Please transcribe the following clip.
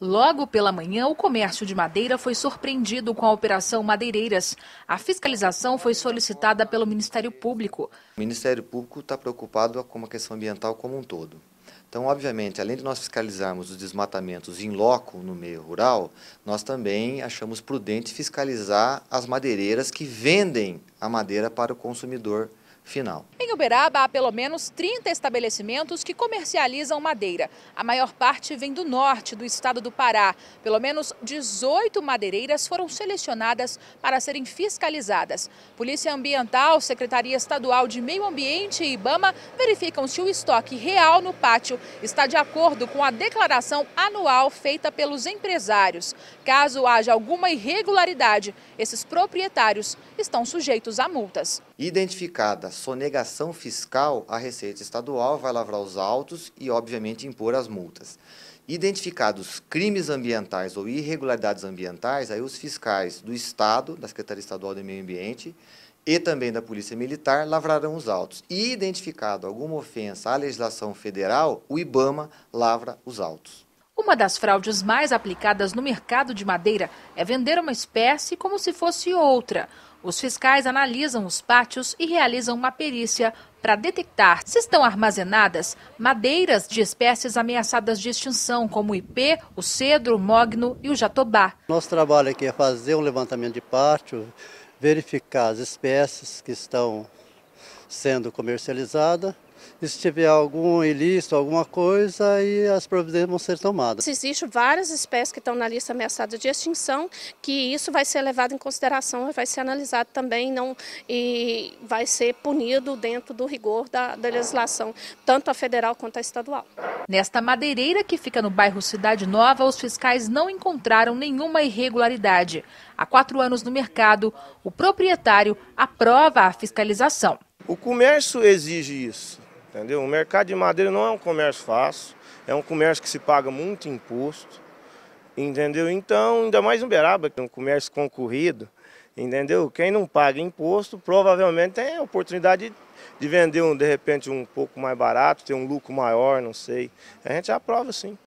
Logo pela manhã, o comércio de madeira foi surpreendido com a Operação Madeireiras. A fiscalização foi solicitada pelo Ministério Público. O Ministério Público está preocupado com a questão ambiental como um todo. Então, obviamente, além de nós fiscalizarmos os desmatamentos em loco no meio rural, nós também achamos prudente fiscalizar as madeireiras que vendem a madeira para o consumidor final. Em Uberaba, há pelo menos 30 estabelecimentos que comercializam madeira. A maior parte vem do norte do estado do Pará. Pelo menos 18 madeireiras foram selecionadas para serem fiscalizadas. Polícia Ambiental, Secretaria Estadual de Meio Ambiente e Ibama verificam se o estoque real no pátio está de acordo com a declaração anual feita pelos empresários. Caso haja alguma irregularidade, esses proprietários estão sujeitos a multas. Identificadas sonegação fiscal, a Receita Estadual vai lavrar os autos e, obviamente, impor as multas. Identificados crimes ambientais ou irregularidades ambientais, aí os fiscais do Estado, da Secretaria Estadual do Meio Ambiente e também da Polícia Militar lavrarão os autos. E identificado alguma ofensa à legislação federal, o IBAMA lavra os autos. Uma das fraudes mais aplicadas no mercado de madeira é vender uma espécie como se fosse outra. Os fiscais analisam os pátios e realizam uma perícia para detectar se estão armazenadas madeiras de espécies ameaçadas de extinção, como o ipê, o cedro, o mogno e o jatobá. Nosso trabalho aqui é fazer um levantamento de pátio, verificar as espécies que estão sendo comercializada. E se tiver algum ilícito, alguma coisa, aí as providências vão ser tomadas. Existem várias espécies que estão na lista ameaçada de extinção, que isso vai ser levado em consideração, vai ser analisado também não, e vai ser punido dentro do rigor da, da legislação, tanto a federal quanto a estadual. Nesta madeireira que fica no bairro Cidade Nova, os fiscais não encontraram nenhuma irregularidade. Há quatro anos no mercado, o proprietário aprova a fiscalização. O comércio exige isso, entendeu? O mercado de madeira não é um comércio fácil, é um comércio que se paga muito imposto, entendeu? Então, ainda mais beraba, que é um comércio concorrido, entendeu? Quem não paga imposto provavelmente tem a oportunidade de vender um, de repente um pouco mais barato, ter um lucro maior, não sei. A gente aprova sim.